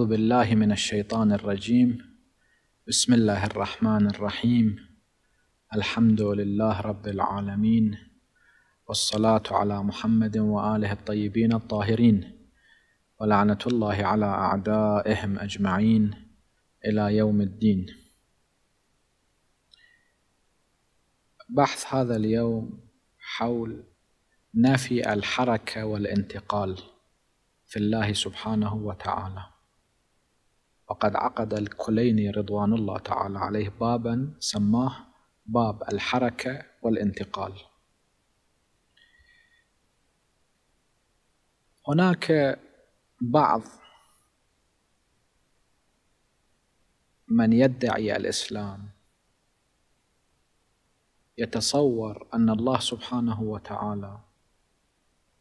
أعوذ بالله من الشيطان الرجيم بسم الله الرحمن الرحيم الحمد لله رب العالمين والصلاة على محمد وآله الطيبين الطاهرين ولعنة الله على أعدائهم أجمعين إلى يوم الدين بحث هذا اليوم حول نفي الحركة والانتقال في الله سبحانه وتعالى وقد عقد الكليني رضوان الله تعالى عليه بابا سماه باب الحركة والانتقال هناك بعض من يدعي الإسلام يتصور أن الله سبحانه وتعالى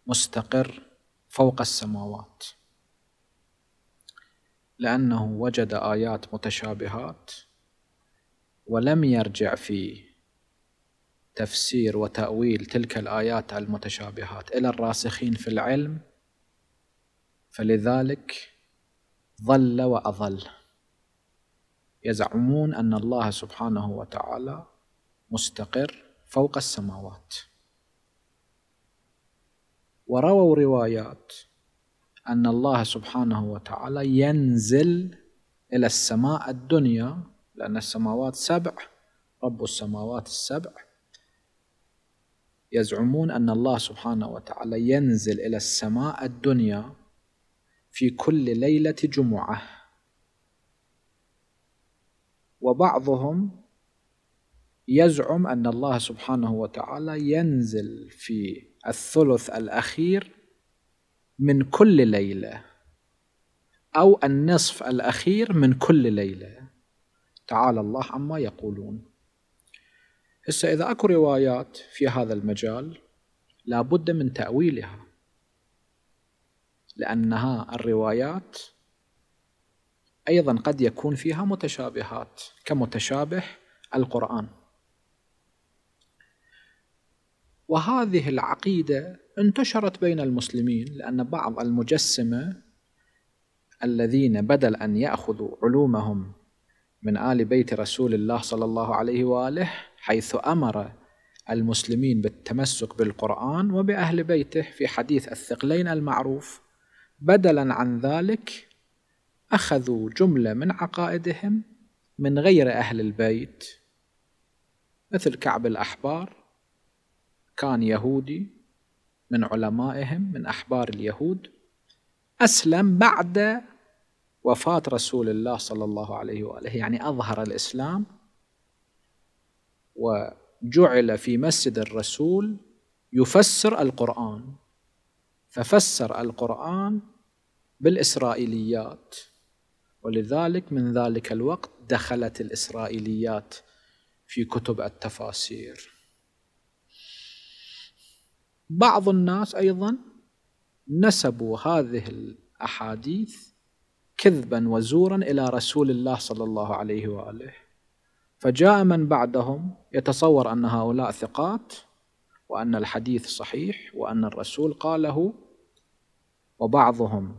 مستقر فوق السماوات لأنه وجد آيات متشابهات ولم يرجع في تفسير وتأويل تلك الآيات المتشابهات إلى الراسخين في العلم فلذلك ظل وأظل يزعمون أن الله سبحانه وتعالى مستقر فوق السماوات ورووا روايات أن الله سبحانه وتعالى ينزل إلى السماء الدنيا لأن السماوات سبع رب السماوات السبع يزعمون أن الله سبحانه وتعالى ينزل إلى السماء الدنيا في كل ليلة جمعة وبعضهم يزعم أن الله سبحانه وتعالى ينزل في الثلث الأخير من كل ليلة أو النصف الأخير من كل ليلة تعالى الله عما يقولون هسه إذا أكو روايات في هذا المجال لابد من تأويلها لأنها الروايات أيضا قد يكون فيها متشابهات كمتشابه القرآن وهذه العقيدة انتشرت بين المسلمين لأن بعض المجسمة الذين بدل أن يأخذوا علومهم من آل بيت رسول الله صلى الله عليه وآله حيث أمر المسلمين بالتمسك بالقرآن وبأهل بيته في حديث الثقلين المعروف بدلا عن ذلك أخذوا جملة من عقائدهم من غير أهل البيت مثل كعب الأحبار كان يهودي من علمائهم من أحبار اليهود أسلم بعد وفاة رسول الله صلى الله عليه وآله يعني أظهر الإسلام وجعل في مسجد الرسول يفسر القرآن ففسر القرآن بالإسرائيليات ولذلك من ذلك الوقت دخلت الإسرائيليات في كتب التفاسير بعض الناس أيضا نسبوا هذه الأحاديث كذبا وزورا إلى رسول الله صلى الله عليه وآله فجاء من بعدهم يتصور أن هؤلاء ثقات وأن الحديث صحيح وأن الرسول قاله وبعضهم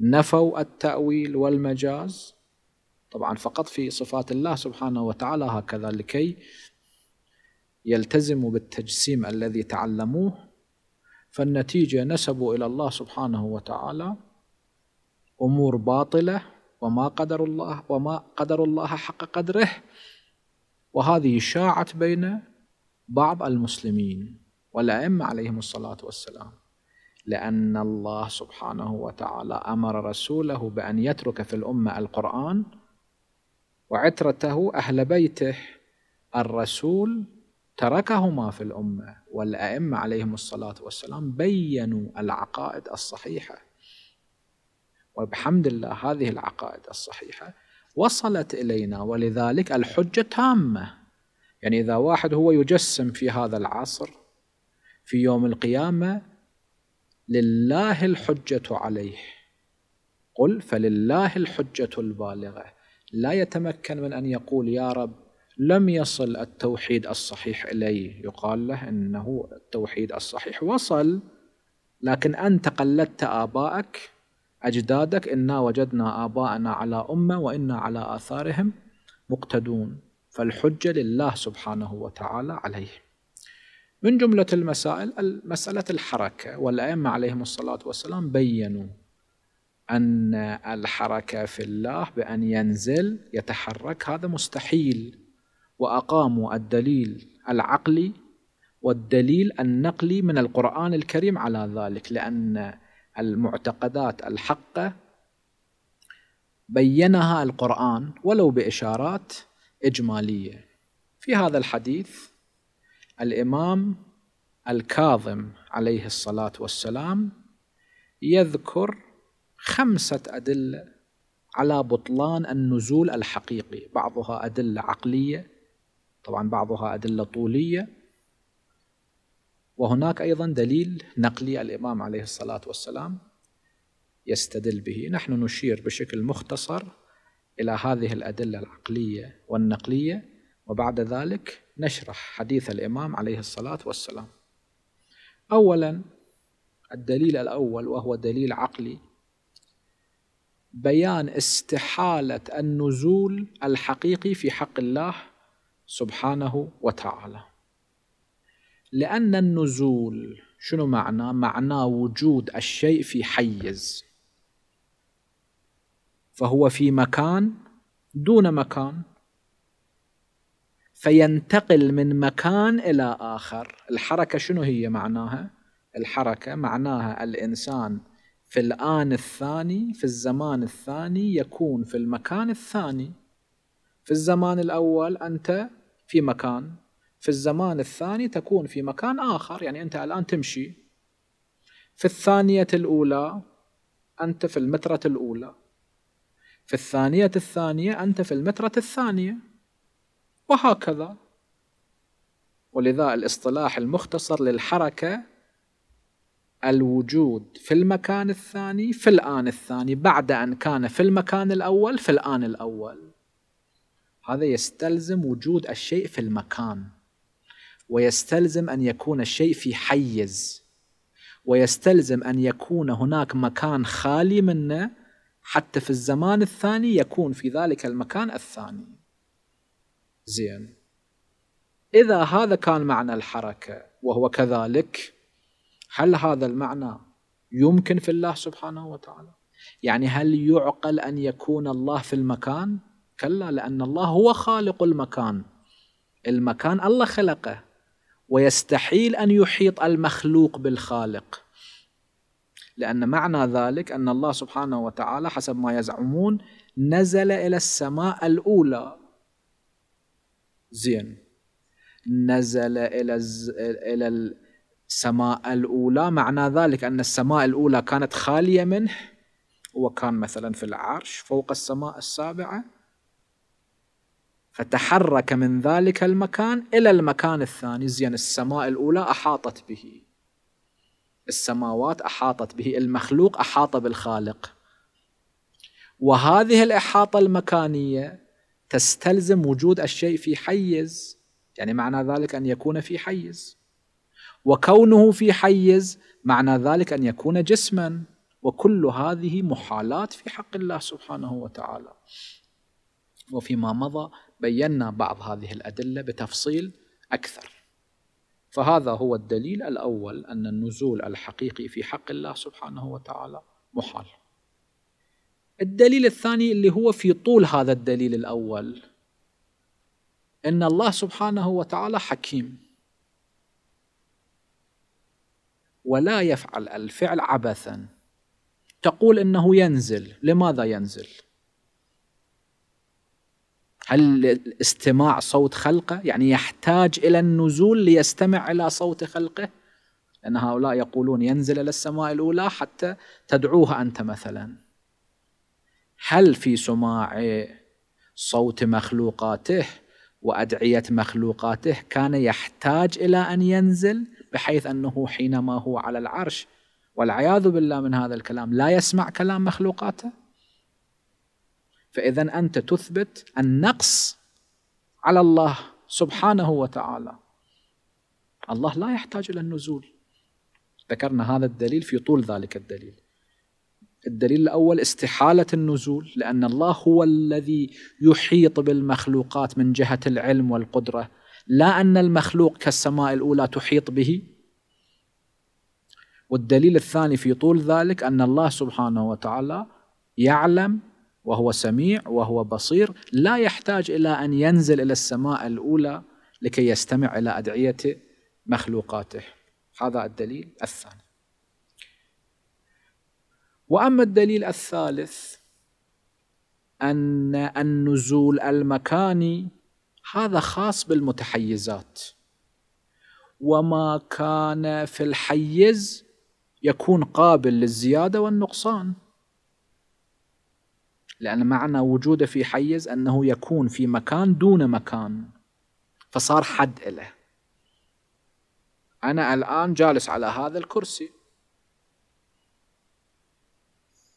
نفوا التأويل والمجاز طبعا فقط في صفات الله سبحانه وتعالى هكذا لكي يلتزموا بالتجسيم الذي تعلموه فالنتيجة نسبوا إلى الله سبحانه وتعالى أمور باطلة وما قدر الله وما قدر الله حق قدره وهذه شاعت بين بعض المسلمين والأئمة عليهم الصلاة والسلام لأن الله سبحانه وتعالى أمر رسوله بأن يترك في الأمة القرآن وعترته أهل بيته الرسول تركهما في الأمة والأئمة عليهم الصلاة والسلام بيّنوا العقائد الصحيحة وبحمد الله هذه العقائد الصحيحة وصلت إلينا ولذلك الحجة تامة يعني إذا واحد هو يجسم في هذا العصر في يوم القيامة لله الحجة عليه قل فلله الحجة البالغة لا يتمكن من أن يقول يا رب لم يصل التوحيد الصحيح اليه يقال له انه التوحيد الصحيح وصل لكن انت قلدت ابائك اجدادك انا وجدنا اباءنا على امه وانا على اثارهم مقتدون فالحجه لله سبحانه وتعالى عليه. من جمله المسائل مساله الحركه والائمه عليهم الصلاه والسلام بينوا ان الحركه في الله بان ينزل يتحرك هذا مستحيل وأقاموا الدليل العقلي والدليل النقلي من القرآن الكريم على ذلك لأن المعتقدات الحقة بينها القرآن ولو بإشارات إجمالية في هذا الحديث الإمام الكاظم عليه الصلاة والسلام يذكر خمسة أدلة على بطلان النزول الحقيقي بعضها أدلة عقلية طبعا بعضها أدلة طولية وهناك أيضا دليل نقلي الإمام عليه الصلاة والسلام يستدل به نحن نشير بشكل مختصر إلى هذه الأدلة العقلية والنقلية وبعد ذلك نشرح حديث الإمام عليه الصلاة والسلام أولا الدليل الأول وهو دليل عقلي بيان استحالة النزول الحقيقي في حق الله سبحانه وتعالى لأن النزول شنو معناه؟ معناه وجود الشيء في حيز فهو في مكان دون مكان فينتقل من مكان إلى آخر الحركة شنو هي معناها؟ الحركة معناها الإنسان في الآن الثاني في الزمان الثاني يكون في المكان الثاني في الزمان الأول أنت في مكان في الزمان الثاني تكون في مكان آخر يعني أنت الآن تمشي في الثانية الأولى أنت في المترة الأولى في الثانية الثانية أنت في المترة الثانية وهكذا ولذا الاصطلاح المختصر للحركة الوجود في المكان الثاني في الآن الثاني بعد أن كان في المكان الأول في الآن الأول هذا يستلزم وجود الشيء في المكان ويستلزم أن يكون الشيء في حيز ويستلزم أن يكون هناك مكان خالي منه حتى في الزمان الثاني يكون في ذلك المكان الثاني زين إذا هذا كان معنى الحركة وهو كذلك هل هذا المعنى يمكن في الله سبحانه وتعالى يعني هل يعقل أن يكون الله في المكان؟ كلا لأن الله هو خالق المكان المكان الله خلقه ويستحيل أن يحيط المخلوق بالخالق لأن معنى ذلك أن الله سبحانه وتعالى حسب ما يزعمون نزل إلى السماء الأولى زين نزل إلى إلى السماء الأولى معنى ذلك أن السماء الأولى كانت خالية منه وكان مثلا في العرش فوق السماء السابعة فتحرك من ذلك المكان إلى المكان الثاني زين السماء الأولى أحاطت به السماوات أحاطت به المخلوق أحاط بالخالق وهذه الإحاطة المكانية تستلزم وجود الشيء في حيز يعني معنى ذلك أن يكون في حيز وكونه في حيز معنى ذلك أن يكون جسما وكل هذه محالات في حق الله سبحانه وتعالى وفيما مضى بينا بعض هذه الأدلة بتفصيل أكثر فهذا هو الدليل الأول أن النزول الحقيقي في حق الله سبحانه وتعالى محال الدليل الثاني اللي هو في طول هذا الدليل الأول ان الله سبحانه وتعالى حكيم ولا يفعل الفعل عبثا تقول انه ينزل لماذا ينزل هل استماع صوت خلقه يعني يحتاج إلى النزول ليستمع إلى صوت خلقه لأن هؤلاء يقولون ينزل إلى السماء الأولى حتى تدعوه أنت مثلا هل في سماع صوت مخلوقاته وأدعية مخلوقاته كان يحتاج إلى أن ينزل بحيث أنه حينما هو على العرش والعياذ بالله من هذا الكلام لا يسمع كلام مخلوقاته فإذا أنت تثبت النقص على الله سبحانه وتعالى الله لا يحتاج إلى النزول ذكرنا هذا الدليل في طول ذلك الدليل الدليل الأول استحالة النزول لأن الله هو الذي يحيط بالمخلوقات من جهة العلم والقدرة لا أن المخلوق كالسماء الأولى تحيط به والدليل الثاني في طول ذلك أن الله سبحانه وتعالى يعلم وهو سميع وهو بصير لا يحتاج إلى أن ينزل إلى السماء الأولى لكي يستمع إلى أدعية مخلوقاته هذا الدليل الثاني وأما الدليل الثالث أن النزول المكاني هذا خاص بالمتحيزات وما كان في الحيز يكون قابل للزيادة والنقصان لأن معنى وجوده في حيز أنه يكون في مكان دون مكان فصار حد له أنا الآن جالس على هذا الكرسي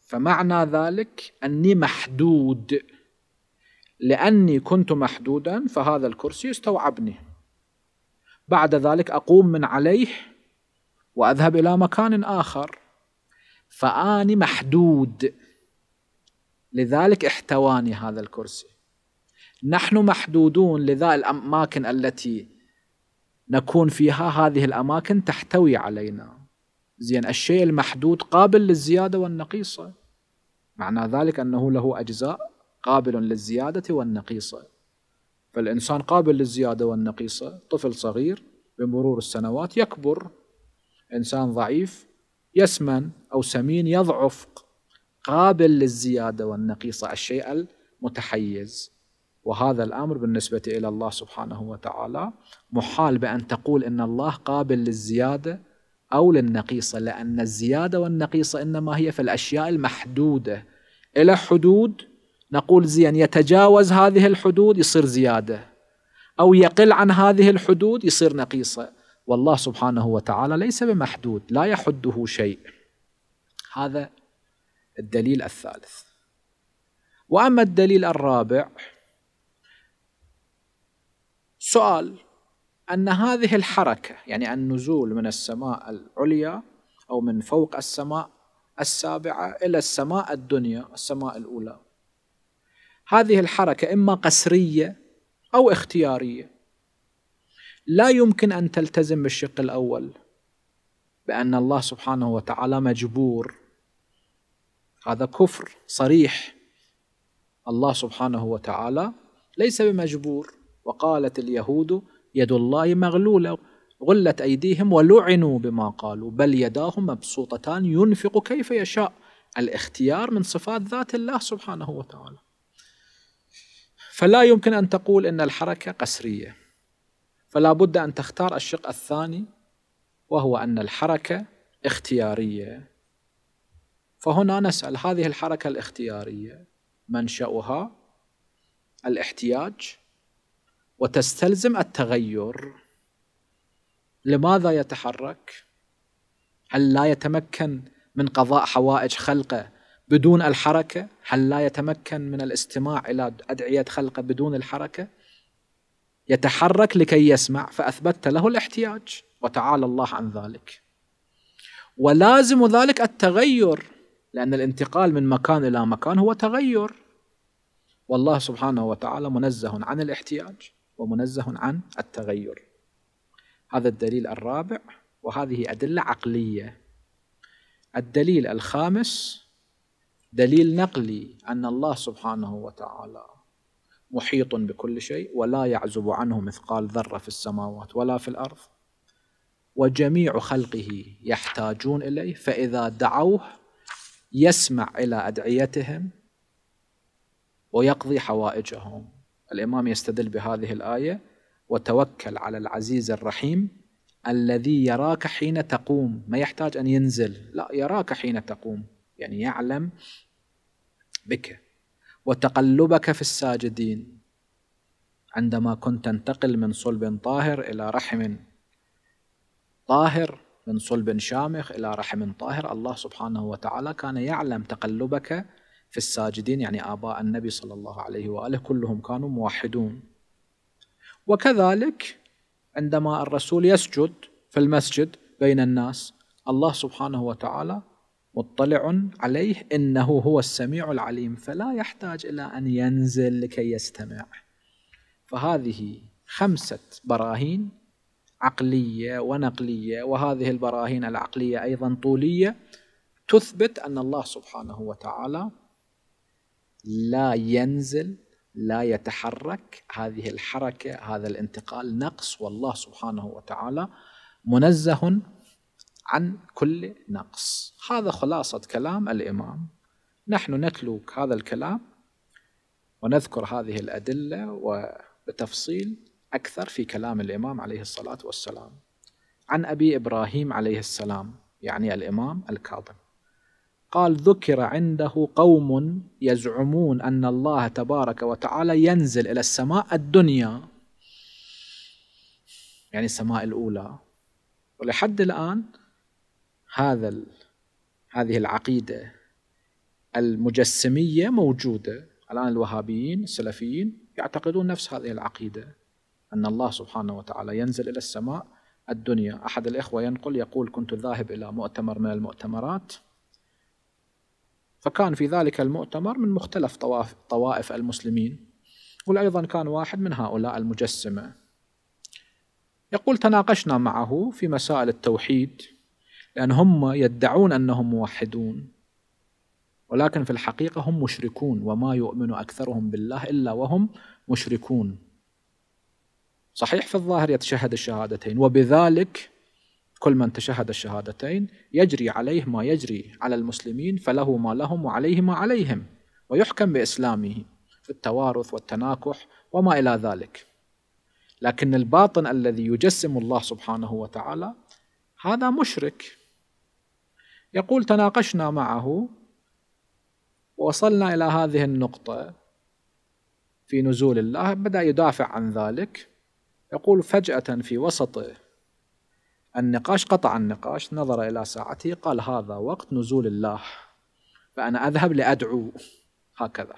فمعنى ذلك أني محدود لأني كنت محدودا فهذا الكرسي استوعبني بعد ذلك أقوم من عليه وأذهب إلى مكان آخر فأني محدود لذلك احتواني هذا الكرسي نحن محدودون لذا الأماكن التي نكون فيها هذه الأماكن تحتوي علينا زين الشيء المحدود قابل للزيادة والنقيصة معنى ذلك أنه له أجزاء قابل للزيادة والنقيصة فالإنسان قابل للزيادة والنقيصة طفل صغير بمرور السنوات يكبر إنسان ضعيف يسمن أو سمين يضعف قابل للزيادة والنقيصة الشيء المتحيز وهذا الأمر بالنسبة إلى الله سبحانه وتعالى محال بأن تقول إن الله قابل للزيادة أو للنقيصة لأن الزيادة والنقيصة إنما هي في الأشياء المحدودة إلى حدود نقول زين يتجاوز هذه الحدود يصير زيادة أو يقل عن هذه الحدود يصير نقيصة والله سبحانه وتعالى ليس بمحدود لا يحده شيء هذا الدليل الثالث واما الدليل الرابع سؤال ان هذه الحركه يعني النزول من السماء العليا او من فوق السماء السابعه الى السماء الدنيا السماء الاولى هذه الحركه اما قسريه او اختياريه لا يمكن ان تلتزم بالشق الاول بان الله سبحانه وتعالى مجبور هذا كفر صريح الله سبحانه وتعالى ليس بمجبور وقالت اليهود يد الله مغلوله غلت ايديهم ولعنوا بما قالوا بل يداه مبسوطتان ينفق كيف يشاء الاختيار من صفات ذات الله سبحانه وتعالى فلا يمكن ان تقول ان الحركه قسريه فلا بد ان تختار الشق الثاني وهو ان الحركه اختياريه فهنا نسأل هذه الحركة الاختيارية منشأها الاحتياج وتستلزم التغير لماذا يتحرك؟ هل لا يتمكن من قضاء حوائج خلقه بدون الحركة؟ هل لا يتمكن من الاستماع إلى أدعية خلقه بدون الحركة؟ يتحرك لكي يسمع فأثبت له الاحتياج وتعالى الله عن ذلك ولازم ذلك التغير لأن الانتقال من مكان إلى مكان هو تغير والله سبحانه وتعالى منزه عن الاحتياج ومنزه عن التغير هذا الدليل الرابع وهذه أدلة عقلية الدليل الخامس دليل نقلي أن الله سبحانه وتعالى محيط بكل شيء ولا يعزب عنه مثقال ذرة في السماوات ولا في الأرض وجميع خلقه يحتاجون إليه فإذا دعوه يسمع إلى أدعيتهم ويقضي حوائجهم الإمام يستدل بهذه الآية وتوكل على العزيز الرحيم الذي يراك حين تقوم ما يحتاج أن ينزل لا يراك حين تقوم يعني يعلم بك وتقلبك في الساجدين عندما كنت تنتقل من صلب طاهر إلى رحم طاهر من صلب شامخ إلى رحم طاهر الله سبحانه وتعالى كان يعلم تقلبك في الساجدين يعني آباء النبي صلى الله عليه وآله كلهم كانوا موحدون وكذلك عندما الرسول يسجد في المسجد بين الناس الله سبحانه وتعالى مطلع عليه انه هو السميع العليم فلا يحتاج الى ان ينزل لكي يستمع فهذه خمسه براهين عقليه ونقليه وهذه البراهين العقليه ايضا طوليه تثبت ان الله سبحانه وتعالى لا ينزل لا يتحرك هذه الحركه هذا الانتقال نقص والله سبحانه وتعالى منزه عن كل نقص هذا خلاصه كلام الامام نحن نتلو هذا الكلام ونذكر هذه الادله وبتفصيل أكثر في كلام الإمام عليه الصلاة والسلام عن أبي إبراهيم عليه السلام يعني الإمام الكاظم قال ذكر عنده قوم يزعمون أن الله تبارك وتعالى ينزل إلى السماء الدنيا يعني السماء الأولى ولحد الآن هذا هذه العقيدة المجسمية موجودة الآن الوهابيين السلفيين يعتقدون نفس هذه العقيدة أن الله سبحانه وتعالى ينزل إلى السماء الدنيا أحد الإخوة ينقل يقول كنت ذاهب إلى مؤتمر من المؤتمرات فكان في ذلك المؤتمر من مختلف طوائف, المسلمين المسلمين أيضا كان واحد من هؤلاء المجسمة يقول تناقشنا معه في مسائل التوحيد لأن هم يدعون أنهم موحدون ولكن في الحقيقة هم مشركون وما يؤمن أكثرهم بالله إلا وهم مشركون صحيح في الظاهر يتشهد الشهادتين وبذلك كل من تشهد الشهادتين يجري عليه ما يجري على المسلمين فله ما لهم وعليه ما عليهم ويحكم بإسلامه في التوارث والتناكح وما إلى ذلك لكن الباطن الذي يجسم الله سبحانه وتعالى هذا مشرك يقول تناقشنا معه ووصلنا إلى هذه النقطة في نزول الله بدأ يدافع عن ذلك يقول فجأة في وسط النقاش قطع النقاش نظر إلى ساعته قال هذا وقت نزول الله فأنا أذهب لأدعو هكذا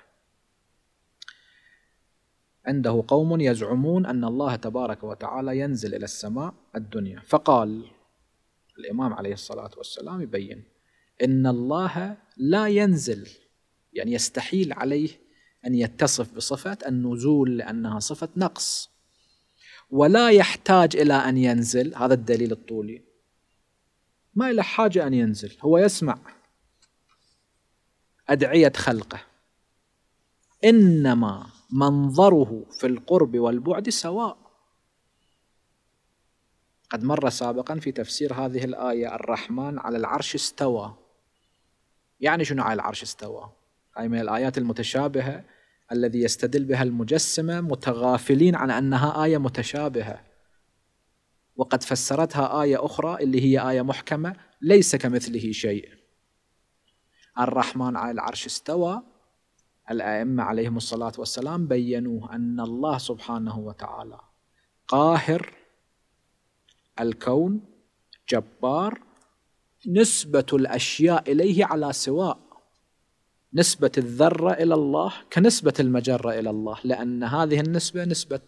عنده قوم يزعمون أن الله تبارك وتعالى ينزل إلى السماء الدنيا فقال الإمام عليه الصلاة والسلام يبين إن الله لا ينزل يعني يستحيل عليه أن يتصف بصفة النزول لأنها صفة نقص ولا يحتاج إلى أن ينزل هذا الدليل الطولي ما له حاجة أن ينزل هو يسمع أدعية خلقه إنما منظره في القرب والبعد سواء قد مر سابقا في تفسير هذه الآية الرحمن على العرش استوى يعني شنو على العرش استوى هاي من الآيات المتشابهة الذي يستدل بها المجسمة متغافلين عن أنها آية متشابهة وقد فسرتها آية أخرى اللي هي آية محكمة ليس كمثله شيء الرحمن على العرش استوى الأئمة عليهم الصلاة والسلام بينوه أن الله سبحانه وتعالى قاهر الكون جبار نسبة الأشياء إليه على سواء نسبة الذرة إلى الله كنسبة المجرة إلى الله لأن هذه النسبة نسبة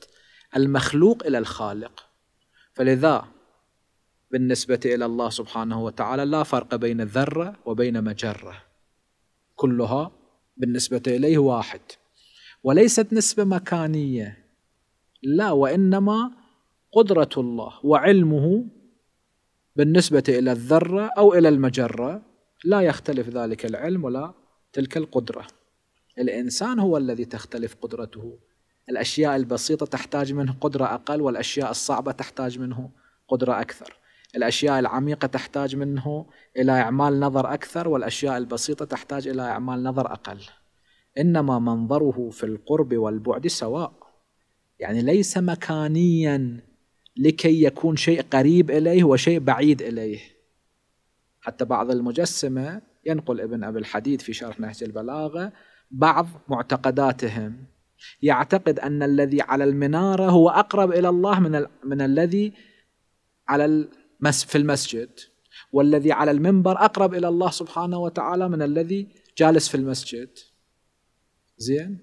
المخلوق إلى الخالق فلذا بالنسبة إلى الله سبحانه وتعالى لا فرق بين ذرة وبين مجرة كلها بالنسبة إليه واحد وليست نسبة مكانية لا وإنما قدرة الله وعلمه بالنسبة إلى الذرة أو إلى المجرة لا يختلف ذلك العلم ولا تلك القدرة الإنسان هو الذي تختلف قدرته الأشياء البسيطة تحتاج منه قدرة أقل والأشياء الصعبة تحتاج منه قدرة أكثر الأشياء العميقة تحتاج منه إلى إعمال نظر أكثر والأشياء البسيطة تحتاج إلى إعمال نظر أقل إنما منظره في القرب والبعد سواء يعني ليس مكانيا لكي يكون شيء قريب إليه وشيء بعيد إليه حتى بعض المجسمة ينقل ابن أبي الحديد في شرح نهج البلاغة بعض معتقداتهم يعتقد أن الذي على المنارة هو أقرب إلى الله من, ال... من الذي على المس... في المسجد والذي على المنبر أقرب إلى الله سبحانه وتعالى من الذي جالس في المسجد زين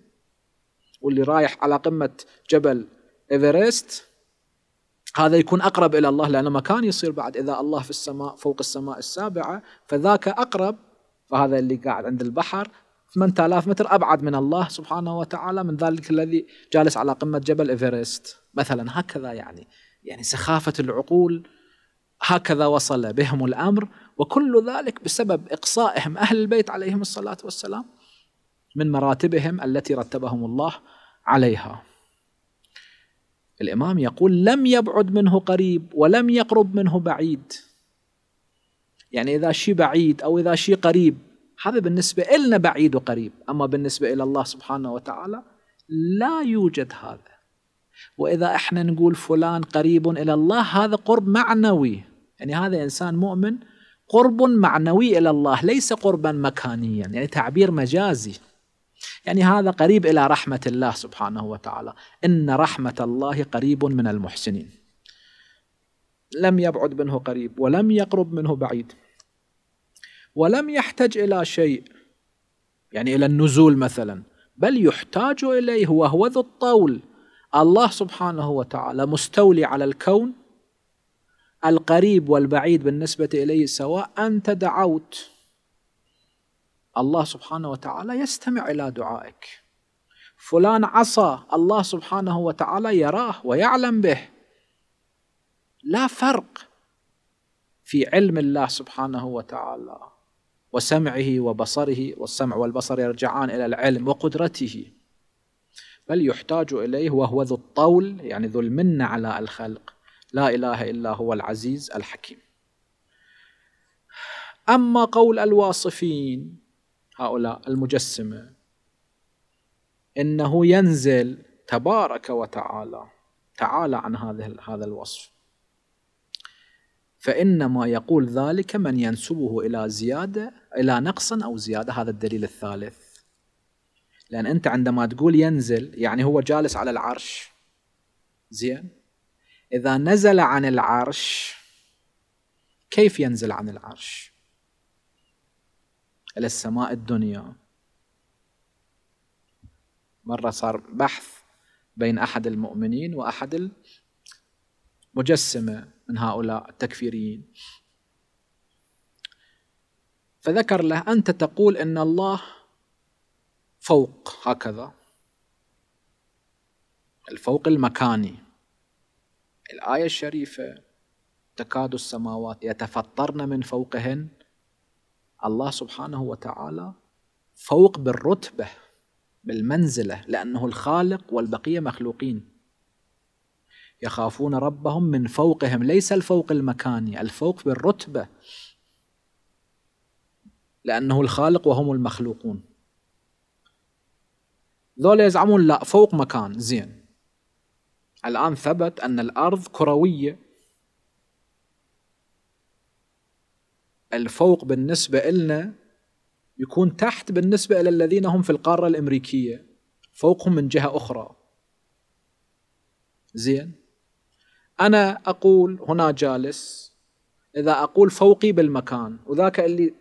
واللي رايح على قمة جبل إيفرست هذا يكون أقرب إلى الله لأنه مكان يصير بعد إذا الله في السماء فوق السماء السابعة فذاك أقرب فهذا اللي قاعد عند البحر 8000 متر ابعد من الله سبحانه وتعالى من ذلك الذي جالس على قمه جبل ايفرست مثلا هكذا يعني يعني سخافه العقول هكذا وصل بهم الامر وكل ذلك بسبب اقصائهم اهل البيت عليهم الصلاه والسلام من مراتبهم التي رتبهم الله عليها. الامام يقول لم يبعد منه قريب ولم يقرب منه بعيد يعني إذا شيء بعيد أو إذا شيء قريب هذا بالنسبة إلنا بعيد وقريب أما بالنسبة إلى الله سبحانه وتعالى لا يوجد هذا وإذا إحنا نقول فلان قريب إلى الله هذا قرب معنوي يعني هذا إنسان مؤمن قرب معنوي إلى الله ليس قربا مكانيا يعني تعبير مجازي يعني هذا قريب إلى رحمة الله سبحانه وتعالى إن رحمة الله قريب من المحسنين لم يبعد منه قريب ولم يقرب منه بعيد ولم يحتج إلى شيء يعني إلى النزول مثلا بل يحتاج إليه وهو ذو الطول الله سبحانه وتعالى مستولي على الكون القريب والبعيد بالنسبة إليه سواء أنت دعوت الله سبحانه وتعالى يستمع إلى دعائك فلان عصى الله سبحانه وتعالى يراه ويعلم به لا فرق في علم الله سبحانه وتعالى وسمعه وبصره والسمع والبصر يرجعان إلى العلم وقدرته بل يحتاج إليه وهو ذو الطول يعني ذو المنة على الخلق لا إله إلا هو العزيز الحكيم أما قول الواصفين هؤلاء المجسمة إنه ينزل تبارك وتعالى تعالى عن هذا هذا الوصف فإنما يقول ذلك من ينسبه إلى زيادة إلى نقص أو زيادة هذا الدليل الثالث لأن أنت عندما تقول ينزل يعني هو جالس على العرش زين إذا نزل عن العرش كيف ينزل عن العرش إلى السماء الدنيا مرة صار بحث بين أحد المؤمنين وأحد المجسمة من هؤلاء التكفيريين فذكر له أنت تقول أن الله فوق هكذا الفوق المكاني الآية الشريفة تكاد السماوات يتفطرن من فوقهن الله سبحانه وتعالى فوق بالرتبة بالمنزلة لأنه الخالق والبقية مخلوقين يخافون ربهم من فوقهم ليس الفوق المكاني الفوق بالرتبة لأنه الخالق وهم المخلوقون ذول يزعمون لا فوق مكان زين الآن ثبت أن الأرض كروية الفوق بالنسبة إلنا يكون تحت بالنسبة إلى الذين هم في القارة الأمريكية فوقهم من جهة أخرى زين أنا أقول هنا جالس إذا أقول فوقي بالمكان وذاك اللي من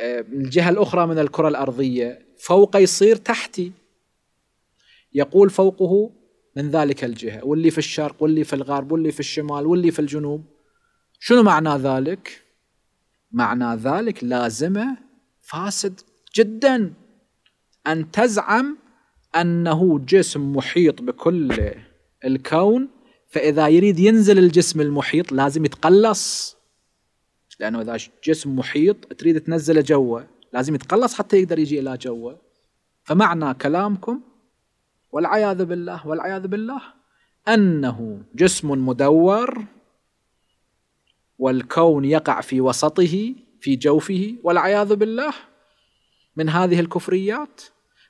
آه، الجهة الأخرى من الكرة الأرضية فوق يصير تحتي يقول فوقه من ذلك الجهة واللي في الشرق واللي في الغرب واللي في الشمال واللي في الجنوب شنو معنى ذلك؟ معنى ذلك لازمة فاسد جدا أن تزعم أنه جسم محيط بكل الكون فإذا يريد ينزل الجسم المحيط لازم يتقلص لأنه إذا جسم محيط تريد تنزله جوه لازم يتقلص حتى يقدر يجي إلى جوه فمعنى كلامكم والعياذ بالله والعياذ بالله أنه جسم مدور والكون يقع في وسطه في جوفه والعياذ بالله من هذه الكفريات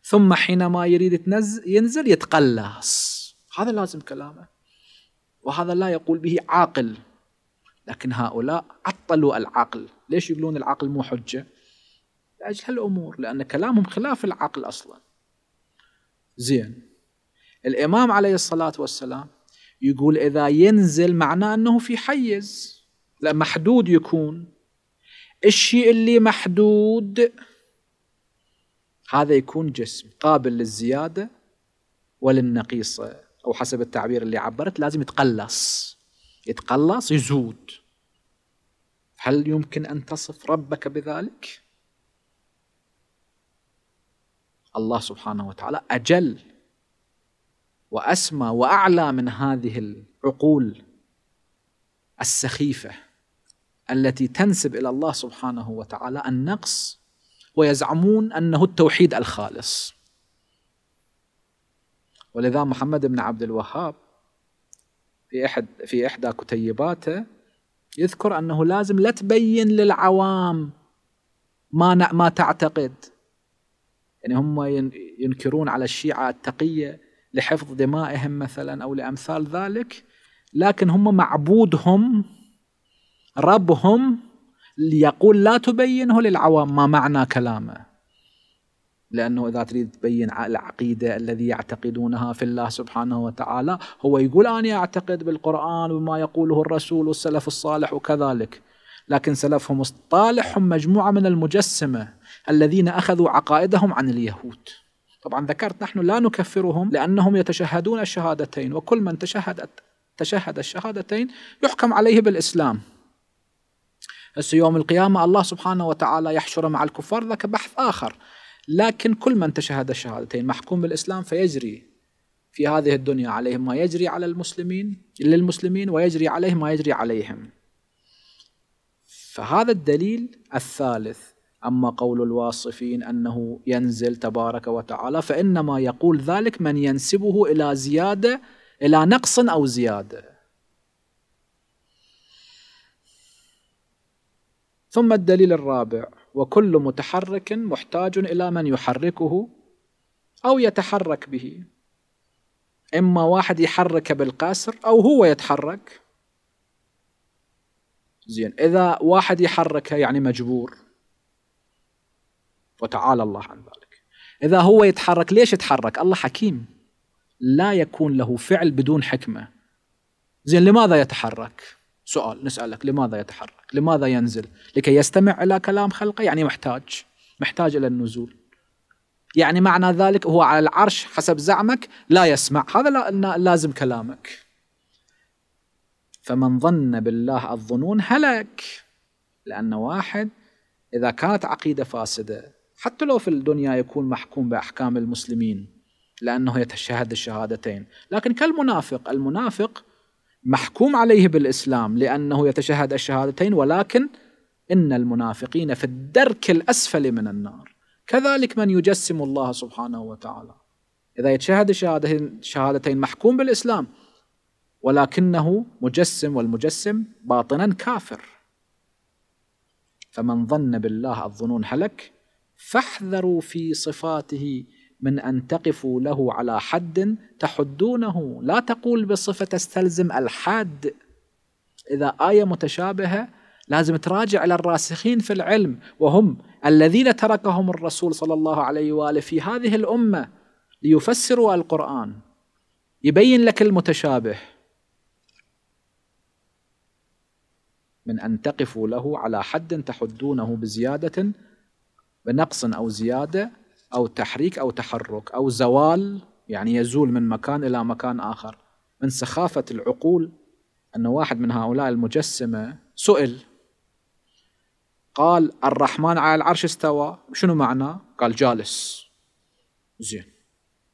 ثم حينما يريد ينزل يتقلص هذا لازم كلامه وهذا لا يقول به عاقل لكن هؤلاء عطلوا العقل ليش يقولون العقل مو حجة لأجل هالأمور لأن كلامهم خلاف العقل أصلا زين الإمام عليه الصلاة والسلام يقول إذا ينزل معناه أنه في حيز لا محدود يكون الشيء اللي محدود هذا يكون جسم قابل للزيادة وللنقيصة أو حسب التعبير اللي عبرت لازم يتقلص يتقلص يزود هل يمكن أن تصف ربك بذلك؟ الله سبحانه وتعالى أجل وأسمى وأعلى من هذه العقول السخيفة التي تنسب إلى الله سبحانه وتعالى النقص ويزعمون أنه التوحيد الخالص ولذا محمد بن عبد الوهاب في احد في احدى كتيباته يذكر انه لازم لا تبين للعوام ما ما تعتقد يعني هم ينكرون على الشيعه التقيه لحفظ دمائهم مثلا او لامثال ذلك لكن هم معبودهم ربهم يقول لا تبينه للعوام ما معنى كلامه لأنه إذا تريد تبين العقيدة الذي يعتقدونها في الله سبحانه وتعالى هو يقول أنا أعتقد بالقرآن وما يقوله الرسول والسلف الصالح وكذلك لكن سلفهم الصالح هم مجموعة من المجسمة الذين أخذوا عقائدهم عن اليهود طبعا ذكرت نحن لا نكفرهم لأنهم يتشهدون الشهادتين وكل من تشهد تشهد الشهادتين يحكم عليه بالإسلام هسه يوم القيامة الله سبحانه وتعالى يحشر مع الكفار ذاك بحث آخر لكن كل من تشهد الشهادتين محكوم بالإسلام فيجري في هذه الدنيا عليهم ما يجري على المسلمين للمسلمين ويجري عليهم ما يجري عليهم فهذا الدليل الثالث أما قول الواصفين أنه ينزل تبارك وتعالى فإنما يقول ذلك من ينسبه إلى زيادة إلى نقص أو زيادة ثم الدليل الرابع وكل متحرك محتاج إلى من يحركه أو يتحرك به إما واحد يحركه بالقسر أو هو يتحرك زين إذا واحد يحركه يعني مجبور وتعالى الله عن ذلك إذا هو يتحرك ليش يتحرك الله حكيم لا يكون له فعل بدون حكمة زين لماذا يتحرك سؤال نسألك لماذا يتحرك لماذا ينزل لكي يستمع إلى كلام خلقه يعني محتاج محتاج إلى النزول يعني معنى ذلك هو على العرش حسب زعمك لا يسمع هذا لا لازم كلامك فمن ظن بالله الظنون هلك لأن واحد إذا كانت عقيدة فاسدة حتى لو في الدنيا يكون محكوم بأحكام المسلمين لأنه يتشهد الشهادتين لكن كالمنافق المنافق محكوم عليه بالاسلام لانه يتشهد الشهادتين ولكن ان المنافقين في الدرك الاسفل من النار كذلك من يجسم الله سبحانه وتعالى اذا يتشهد الشهادتين محكوم بالاسلام ولكنه مجسم والمجسم باطنا كافر فمن ظن بالله الظنون هلك فاحذروا في صفاته من أن تقفوا له على حد تحدونه لا تقول بصفة تستلزم الحد إذا آية متشابهة لازم تراجع إلى الراسخين في العلم وهم الذين تركهم الرسول صلى الله عليه وآله في هذه الأمة ليفسروا القرآن يبين لك المتشابه من أن تقفوا له على حد تحدونه بزيادة بنقص أو زيادة أو تحريك أو تحرك أو زوال يعني يزول من مكان إلى مكان آخر من سخافة العقول أن واحد من هؤلاء المجسمة سئل قال الرحمن على العرش استوى شنو معناه؟ قال جالس زين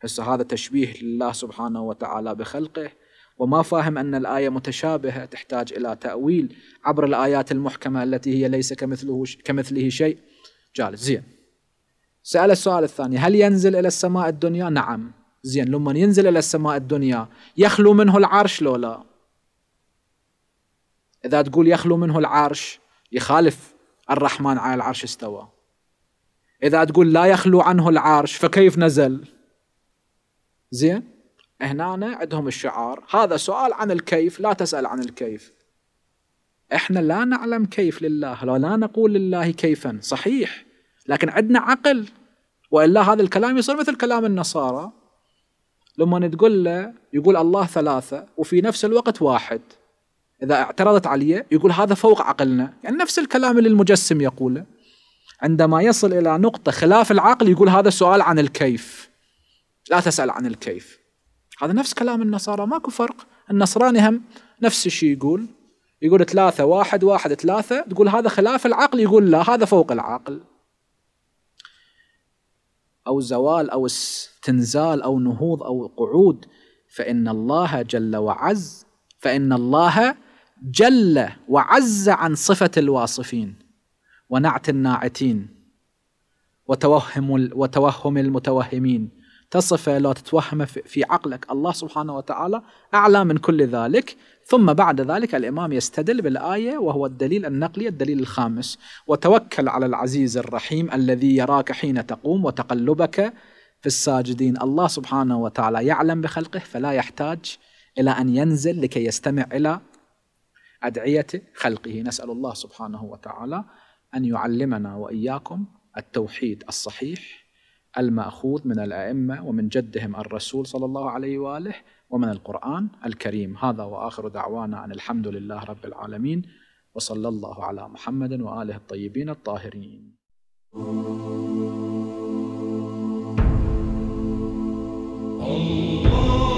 هسه هذا تشبيه لله سبحانه وتعالى بخلقه وما فاهم أن الآية متشابهة تحتاج إلى تأويل عبر الآيات المحكمة التي هي ليس كمثله, كمثله شيء جالس زين سأل السؤال الثاني هل ينزل إلى السماء الدنيا؟ نعم زين لما ينزل إلى السماء الدنيا يخلو منه العرش لو لا إذا تقول يخلو منه العرش يخالف الرحمن على العرش استوى إذا تقول لا يخلو عنه العرش فكيف نزل زين هنا عندهم الشعار هذا سؤال عن الكيف لا تسأل عن الكيف احنا لا نعلم كيف لله لا, نقول لله كيفا صحيح لكن عندنا عقل والا هذا الكلام يصير مثل كلام النصارى لما تقول له يقول الله ثلاثه وفي نفس الوقت واحد اذا اعترضت عليه يقول هذا فوق عقلنا يعني نفس الكلام اللي المجسم يقوله عندما يصل الى نقطه خلاف العقل يقول هذا سؤال عن الكيف لا تسال عن الكيف هذا نفس كلام النصارى ماكو فرق النصراني هم نفس الشيء يقول يقول ثلاثة واحد واحد ثلاثة تقول هذا خلاف العقل يقول لا هذا فوق العقل او زوال او استنزال او نهوض او قعود فان الله جل وعز فان الله جل وعز عن صفه الواصفين ونعت الناعتين وتوهم وتوهم المتوهمين تصفه لو تتوهمه في عقلك الله سبحانه وتعالى أعلى من كل ذلك ثم بعد ذلك الإمام يستدل بالآية وهو الدليل النقلي الدليل الخامس وتوكل على العزيز الرحيم الذي يراك حين تقوم وتقلبك في الساجدين الله سبحانه وتعالى يعلم بخلقه فلا يحتاج إلى أن ينزل لكي يستمع إلى أدعية خلقه نسأل الله سبحانه وتعالى أن يعلمنا وإياكم التوحيد الصحيح الماخوذ من الائمه ومن جدهم الرسول صلى الله عليه واله ومن القران الكريم هذا واخر دعوانا ان الحمد لله رب العالمين وصلى الله على محمد واله الطيبين الطاهرين. الله